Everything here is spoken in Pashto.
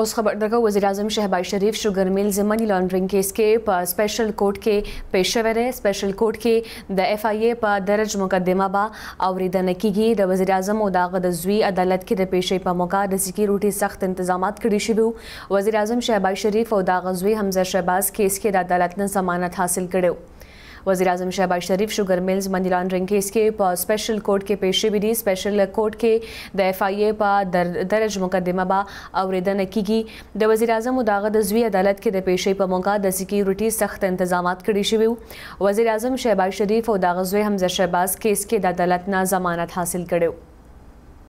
اوس خبردارګه وزیر اعظم شهباز شریف شوګر میل زمانی لانډرینګ کیس کې په سپیشل کورټ کې پېښور سپیشل کورټ کې د اف آی ای په درج مقدمه با اوریدنه کیږي د وزیر اعظم او داغه د زوی عدالت کې د پېښې په موقع د سکیورټي سخت تنظیمات کړی شوی وزیر اعظم شهباز شریف او داغه زوی حمزه شهباز کیس کې د عدالت نه ضمانت حاصل کړو وزیراعظم شهباز شریف شوګر میلز منی لانډرینګ کیس کې په سپیشل کورټ کې پېښې بي دي سپیشل کورټ کې د اف آی اے په درج مقدمه با اوریدنه کیږي د وزیراعظم او داغه د زوی عدالت کې د پېښې په موګه د سکیورټي سخت تنظیمات کړی شوی وزیراعظم شهباز شریف او داغه زوی حمزه شهباز کیس کې د عدالت نه ضمانت حاصل کړو